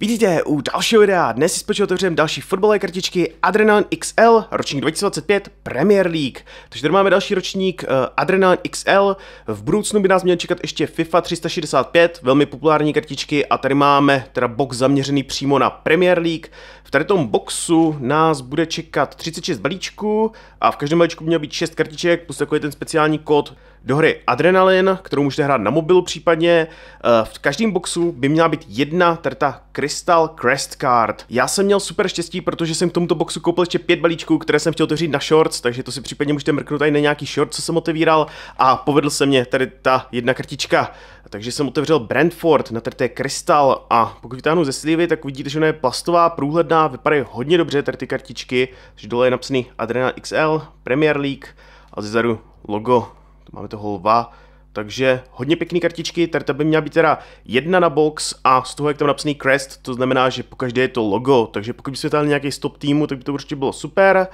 Vítejte u dalšího videa. Dnes si společně otevřeme další fotbalové kartičky Adrenalin XL, ročník 2025 Premier League. Takže tady máme další ročník uh, Adrenalin XL. V budoucnu by nás měl čekat ještě FIFA 365, velmi populární kartičky a tady máme teda box zaměřený přímo na Premier League. V tady tom boxu nás bude čekat 36 balíčků a v každém balíčku by měl být 6 kartiček plus takový ten speciální kód do hry Adrenalin, kterou můžete hrát na mobilu případně. Uh, v každém boxu by měla být jedna tady ta Crystal Crest Card. Já jsem měl super štěstí, protože jsem k tomuto boxu koupil ještě pět balíčků, které jsem chtěl otevřít na shorts, takže to si případně můžete mrknout tady na nějaký short, co jsem otevíral a povedl se mě tady ta jedna kartička. Takže jsem otevřel Brentford na tady je krystal a pokud vytáhnu ze slivy, tak vidíte, že ona je plastová, průhledná, vypadají hodně dobře tady ty kartičky, že dole je napsaný Adrenal XL, Premier League a zezadu logo, tu máme toho lva, takže hodně pěkný kartičky, tady by měla být teda jedna na box a z toho, jak tam napsaný crest, to znamená, že po každé je to logo, takže pokud by dali nějaký stop týmu, tak by to určitě bylo super.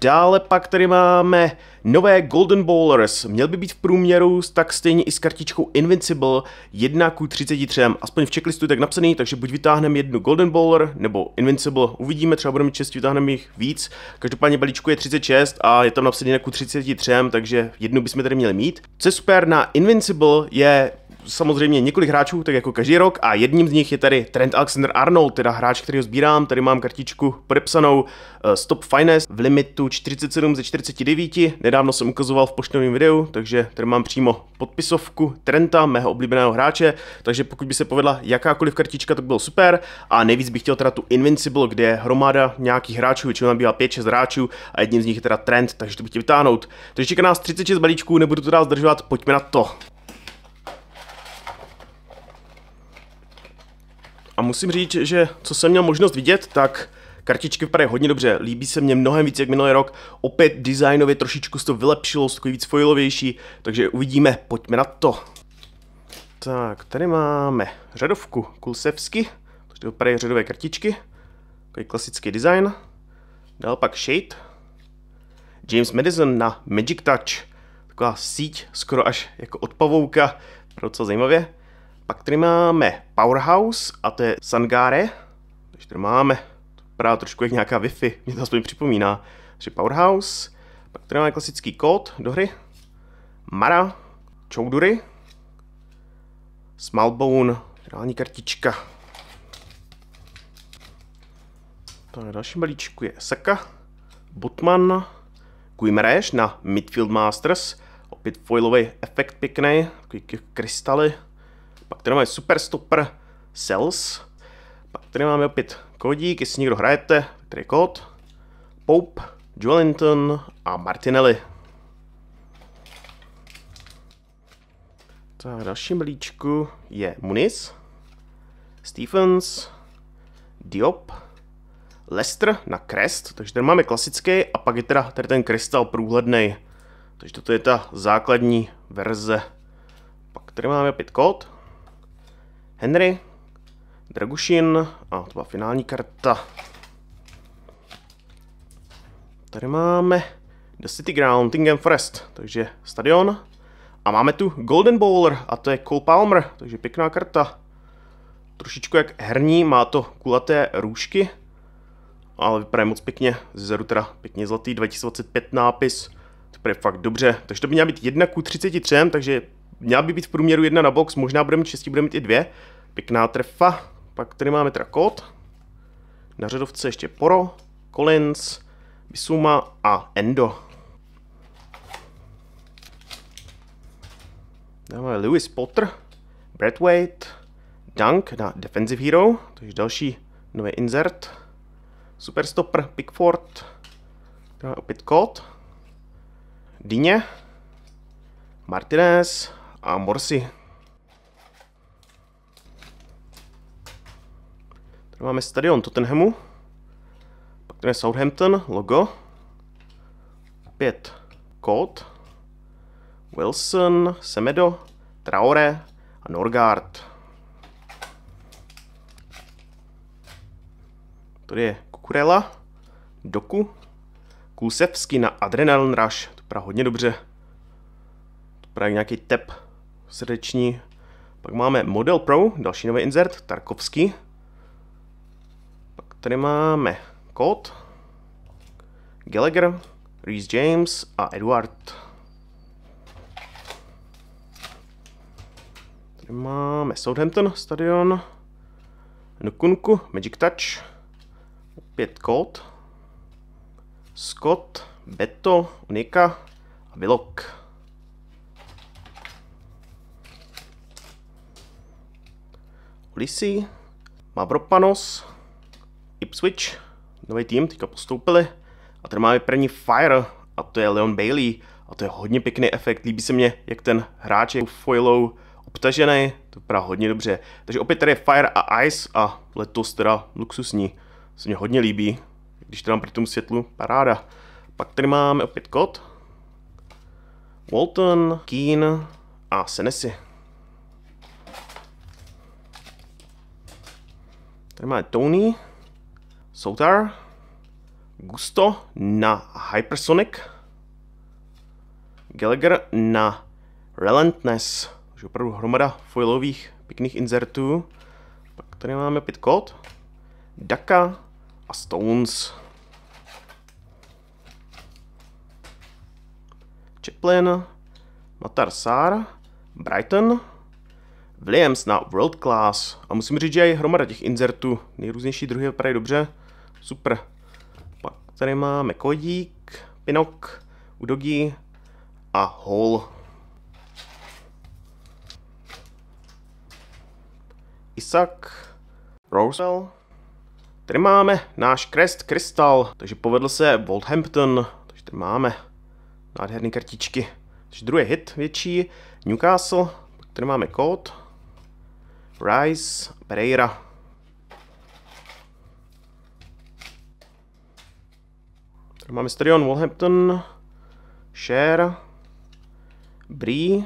Dále pak tady máme nové Golden Bowlers. Měl by být v průměru tak stejně i s kartičkou Invincible 1 k 33. Aspoň v checklistu je tak napsaný, takže buď vytáhneme jednu Golden Bowler nebo Invincible. Uvidíme, třeba budeme čest, vytáhneme jich víc. Každopádně balíčku je 36 a je tam napsaný na k 33, takže jednu bychom tady měli mít. Co je super na Invincible je samozřejmě několik hráčů, tak jako každý rok, a jedním z nich je tady Trent Alexander-Arnold, teda hráč, který ho sbírám, tady mám kartičku podepsanou eh, stop Top Finest v limitu 47 ze 49, nedávno jsem ukazoval v poštovním videu, takže tady mám přímo podpisovku Trenta, mého oblíbeného hráče, takže pokud by se povedla jakákoliv kartička, tak bylo super, a nejvíc bych chtěl teda tu Invincible, kde je hromada nějakých hráčů, většinou tam bývá 5-6 hráčů a jedním z nich je teda Trent, takže to bych chtěl vytáhnout. Takže čeká nás 36 balíčků, nebudu to dál zdržovat, pojďme na to. A musím říct, že co jsem měl možnost vidět, tak kartičky vypadají hodně dobře, líbí se mně mnohem víc jak minulý rok, opět designově trošičku se to vylepšilo, takový víc foilovější, takže uvidíme, pojďme na to. Tak, tady máme řadovku Kulsevsky, to vypadají řadové kartičky, takový klasický design, dál pak Shade, James Madison na Magic Touch, taková síť skoro až jako od pavouka, docela zajímavě, pak tady máme Powerhouse a to je Sangare. Takže tady máme, to vypadá trošku jak nějaká Wi-Fi, mě to aspoň připomíná. Takže Powerhouse, pak tady máme klasický kód do hry, Mara, Choudury, Smallbone, reální kartička. Tak další balíčku je Saka, Botman, Guimarães na Midfield Masters, opět foilový efekt pěkný, takový krystaly, pak tady máme Super Stopper Cells. Pak tady máme opět kodík, jestli někdo hrajete, který je kód. Pope, Joelinton a Martinelli. Tak, v dalším líčku je Muniz, Stephens, Diop, Lester na Crest, takže ten máme klasický a pak je teda tady ten krystal průhledný. Takže toto je ta základní verze. Pak tady máme opět kód, Henry, Dragušin a to byla finální karta. Tady máme The City Ground, and Forest, takže stadion. A máme tu Golden Bowler a to je Cole Palmer, takže pěkná karta. Trošičku jak herní, má to kulaté růžky, ale vypadá moc pěkně. Zezeru teda pěkně zlatý, 2025 nápis, to je fakt dobře. Takže to by měla být 1 k 33, takže Měla by být v průměru jedna na box, možná budeme čistí, budeme mít i dvě. Pěkná trefa. Pak tady máme teda kód. Na řadovce ještě Poro, Collins, Bisuma a Endo. Dáváme Lewis Potter, Bradwaite, Dunk na Defensive Hero, to je další nový insert. Superstopper Pickford, opět kód. Dyně, Martinez, a Morsi. Tady máme stadion Tottenhamu. Pak tady je Southampton, logo. Pět Kód. Wilson, Semedo, Traore a Norgard. Tady je Kukurela, Doku, Kulsevsky na Adrenalin Rush. To hodně dobře. To nějaký tep srdeční. Pak máme Model Pro, další nový insert, Tarkovský. Pak tady máme Kód, Gallagher, Reese James a Edward. Tady máme Southampton Stadion, Nukunku, Magic Touch, opět Kód, Scott, Beto, Nika a Vilok. Lisi, Mavropanos, Ipswich, nový tým, teďka postoupili. A tady máme první Fire, a to je Leon Bailey. A to je hodně pěkný efekt, líbí se mně, jak ten hráč je foilou obtažený, to vypadá hodně dobře. Takže opět tady je Fire a Ice a letos teda luxusní. Se mně hodně líbí, když tam dám proti tomu světlu, paráda. Pak tady máme opět Kot, Walton, Keen a Senesi. Tady máme Tony, Soutar, Gusto na Hypersonic, Gallagher na Relentness, už opravdu hromada foilových pěkných insertů. Pak tady máme pitkot, Daka a Stones. Chaplin, Matar Sar, Brighton, Williams na World Class. A musím říct, že je hromada těch inzertů. Nejrůznější druhy vypadají dobře. Super. Pak tady máme kodík, pinok, udogi a hol. Isak, Roswell. Tady máme náš Crest Crystal, takže povedl se Wolverhampton, takže tady máme nádherné kartičky. Takže druhý hit větší, Newcastle, tady máme Code. Rice, Pereira. Tady máme Stadion, Wolhampton, Cher, Bree,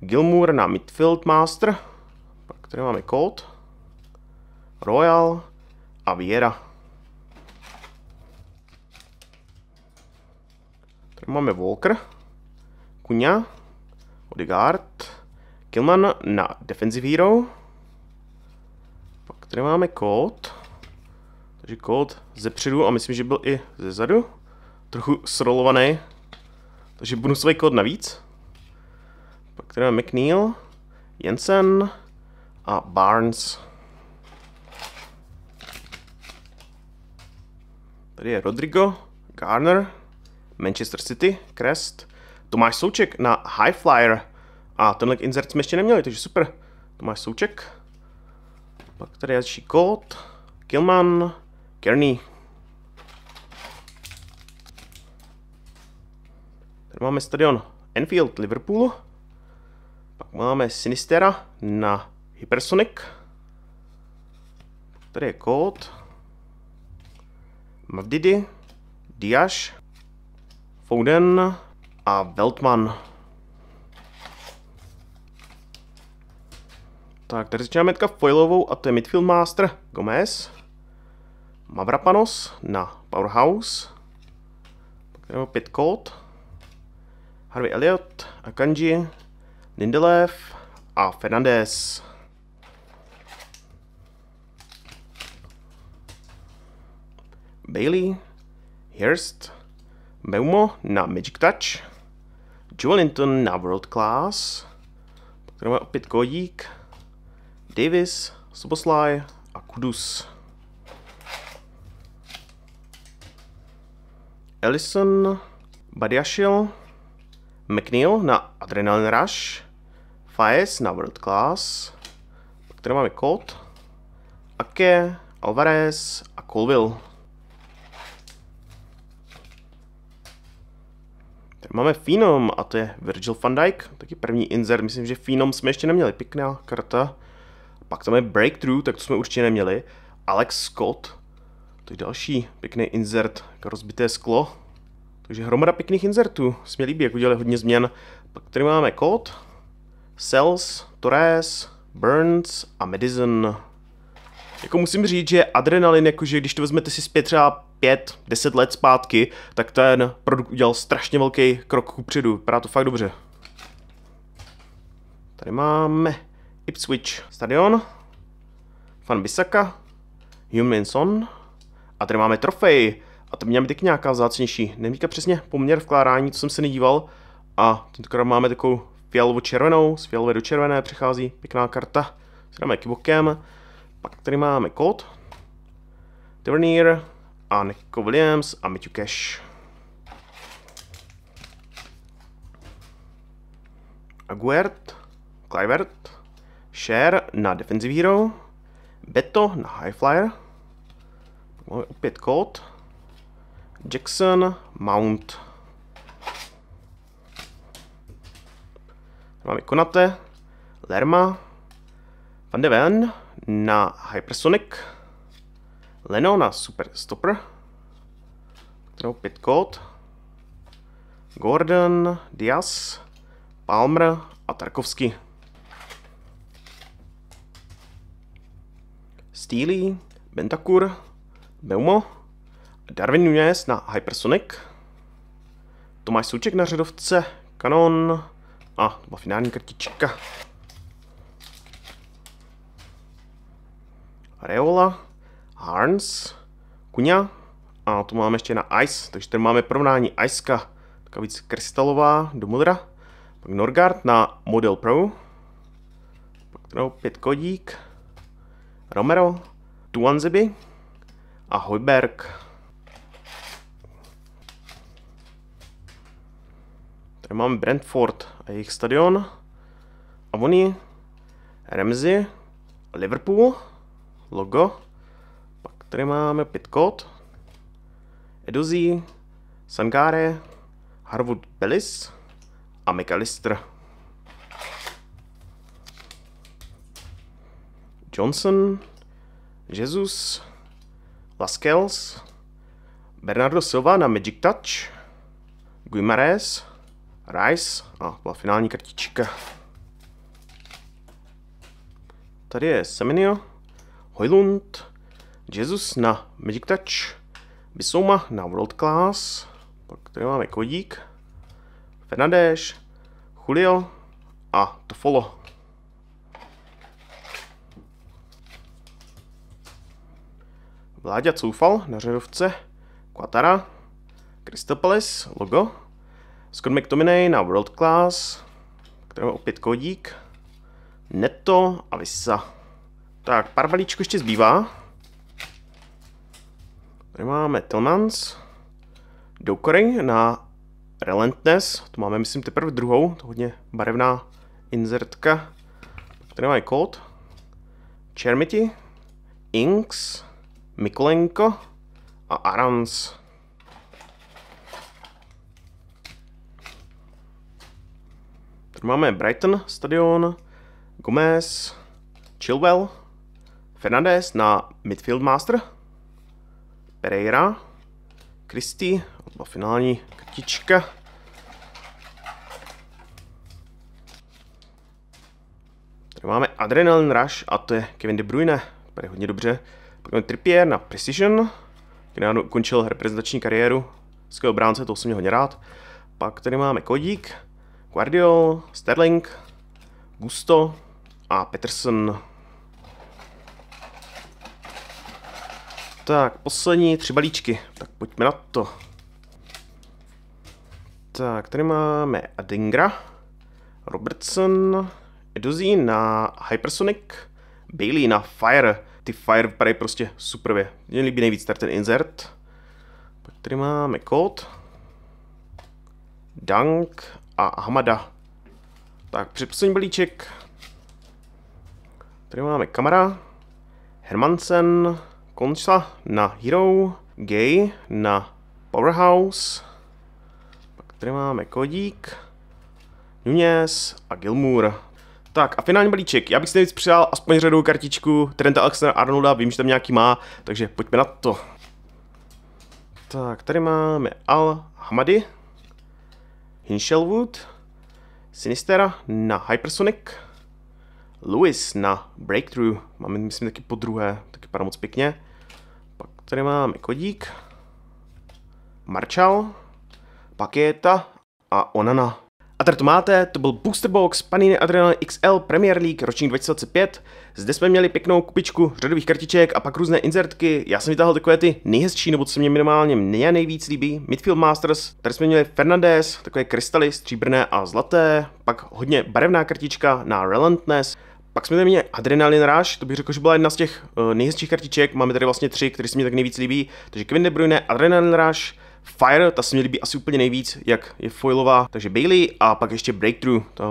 Gilmour na Midfield Master. Pak tady máme Colt, Royal a Viera. Tady máme Walker, Kuňa, Odegaard, Killman na Defensive Hero. Pak tady máme Colt. Takže Colt ze předu a myslím, že byl i ze zadu. Trochu srolovaný. Takže bonusový kód navíc. Pak tady máme McNeil, Jensen a Barnes. Tady je Rodrigo, Garner, Manchester City, Crest, Tomáš Souček na High Flyer, a tenhle insert jsme ještě neměli, takže super. To máš souček. Pak tady další kód. Killman, Kearney. Tady máme stadion Enfield, Liverpool. Pak máme Sinistera na Hypersonic. Tady je kód. Mavdidi, Diaz. Foden a Weltman. Tak, tady začínáme metka foilovou a to je midfield master Gomez. Mavrapanos na Powerhouse. Pak tady pět Colt. Harvey Elliott, Akanji, Lindelev a Fernandez. Bailey, Hirst, Beumo na Magic Touch, Joelinton na World Class, pak tady opět Kodík, Davis, Soboslaj a Kudus. Ellison, Badiašil, McNeil na Adrenaline Rush, Faes na World Class, pak tady máme Colt, Ake, Alvarez a Colville. Tady máme Phenom a to je Virgil van Dijk, taky první insert, myslím, že Phenom jsme ještě neměli, pěkná karta. Pak tam je Breakthrough, tak to jsme určitě neměli. Alex Scott, to je další pěkný insert, jako rozbité sklo. Takže hromada pěkných insertů, se mi líbí, jak udělali hodně změn. Pak tady máme kód, Cells, Torres, Burns a Madison. Jako musím říct, že adrenalin, jakože když to vezmete si zpět třeba 5-10 let zpátky, tak ten produkt udělal strašně velký krok kupředu. Vypadá to fakt dobře. Tady máme Ipswich stadion, Fan Bisaka, Humanson a tady máme trofej. A to měla být taky nějaká vzácnější. Nemíte přesně poměr vkládání, co jsem se nedíval. A tentokrát máme takovou fialovo-červenou, z fialové do červené přichází pěkná karta. S dáme kibokem. Pak tady máme kód, Tavernier a Nico Williams a Matthew Cash. Aguert, Clivert, Share na Defensive Hero, Beto na High Flyer, máme opět Colt, Jackson Mount. Máme Konate, Lerma, Van de Ven na Hypersonic, Leno na Super Stopper, kterou opět Colt, Gordon, Diaz, Palmer a Tarkovsky. Steely, Bentakur, Beumo, Darwin Nunes na Hypersonic, Tomáš Souček na řadovce, Kanon a to byla finální kartička. Reola, Harns, Kuňa a tu máme ještě na Ice, takže tady máme porovnání Iceka, taková víc krystalová do modra, pak Norgard na Model Pro, pak opět kodík, Romero, Tuanzibi a Hojberg. Tady máme Brentford a jejich stadion. A oni, Remzi, Liverpool, logo. Pak tady máme Pitcott, Edozi, Sangare, Harwood Bellis a McAllister. Johnson, Jesus, Laskels, Bernardo Silva na Magic Touch, Guimarães, Rice a byla finální kartička. Tady je Semenio, Hojlund, Jesus na Magic Touch, Bisouma na World Class, pak tady máme Kodík, Fernandéš, Julio a Tofolo Vláďa Coufal na řadovce Quatara, Christopolis, logo, Scott McTominay na World Class, kterého opět kodík, Neto a Visa. Tak, pár balíčků ještě zbývá. Tady máme Tillmans, Dokory na Relentness. to máme myslím teprve druhou, to hodně barevná insertka. Tady máme Colt, Chermity, Inks, Mikulenko a Arans. Tady máme Brighton stadion, Gomez, Chilwell, Fernandez na midfield master, Pereira, Christy, byla finální kartička. Tady máme Adrenalin Rush a to je Kevin De Bruyne, tady hodně dobře. Eh, Trippier na Precision, kde končil reprezentační kariéru skvělého obránce, to jsem měl hodně rád. Pak tady máme Kodík, Guardiol, Sterling, Gusto a Peterson. Tak, poslední tři balíčky, tak pojďme na to. Tak, tady máme Adingra, Robertson, Edozí na Hypersonic, Bailey na Fire ty Fire vypadají prostě supervě. Mně líbí nejvíc tady ten insert. Pak tady máme kód. dunk a Hamada. Tak, předposlední balíček. Tady máme kamera, Hermansen, Konča na Hero, Gay na Powerhouse, pak tady máme Kodík, Nunes a Gilmour. Tak a finální balíček. Já bych si nejvíc přidal aspoň řadou kartičku Trenta alexander Arnolda, vím, že tam nějaký má, takže pojďme na to. Tak, tady máme Al Hamady, Hinshelwood, Sinistera na Hypersonic, Lewis na Breakthrough, máme myslím taky po druhé, taky pár moc pěkně. Pak tady máme Kodík, Marchal, Paketa a Onana. A tady to máte, to byl Boosterbox Panini Adrenaline XL Premier League ročník 2005. Zde jsme měli pěknou kupičku řadových kartiček a pak různé insertky. Já jsem vytáhl takové ty nejhezčí, nebo co se mě minimálně mě nejvíc líbí. Midfield Masters, tady jsme měli Fernandez, takové krystaly stříbrné a zlaté, pak hodně barevná kartička na Relentness. pak jsme tady měli Adrenaline Rush, to bych řekl, že byla jedna z těch eh, nejhezčích kartiček, máme tady vlastně tři, které se mi tak nejvíc líbí, takže Kevin De Bruyne, Adrenaline Rush, Fire, ta se mi líbí asi úplně nejvíc, jak je foilová, takže Bailey a pak ještě Breakthrough, ta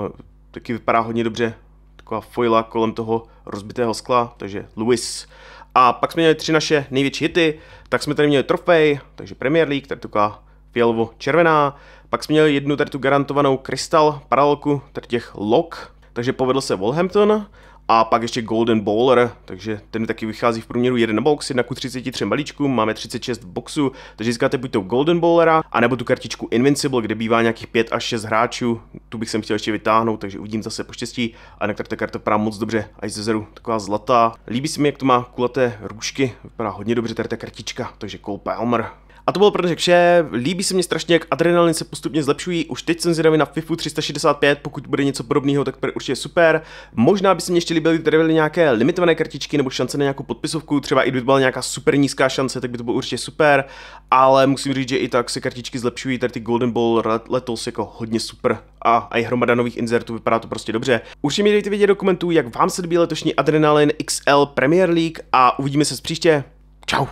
taky vypadá hodně dobře, taková foila kolem toho rozbitého skla, takže Lewis. A pak jsme měli tři naše největší hity, tak jsme tady měli trofej, takže Premier League, tady taková fialovo-červená, pak jsme měli jednu tady tu garantovanou krystal paralelku tady těch Lock, takže povedl se Wolhampton, a pak ještě Golden Bowler, takže ten taky vychází v průměru jeden box, 1 ku 33 balíčkům, máme 36 boxů, takže získáte buď to Golden Bowlera, anebo tu kartičku Invincible, kde bývá nějakých 5 až 6 hráčů, tu bych sem chtěl ještě vytáhnout, takže uvidím zase poštěstí a na ta karta vypadá moc dobře, a ze zeru taková zlatá. Líbí se mi, jak to má kulaté růžky, vypadá hodně dobře tady ta kartička, takže Cole Palmer, a to bylo pro dnešek vše, líbí se mi strašně, jak adrenalin se postupně zlepšují, už teď jsem zvědavý na FIFU 365, pokud bude něco podobného, tak bude určitě super. Možná by se mi ještě líbily, kdyby byly nějaké limitované kartičky nebo šance na nějakou podpisovku, třeba i kdyby byla nějaká super nízká šance, tak by to bylo určitě super, ale musím říct, že i tak se kartičky zlepšují, tady ty Golden Ball letos jako hodně super a i hromada nových inzertů, vypadá to prostě dobře. Určitě mi dejte vědět do komentů, jak vám se líbí letošní Adrenalin XL Premier League a uvidíme se příště. Ciao.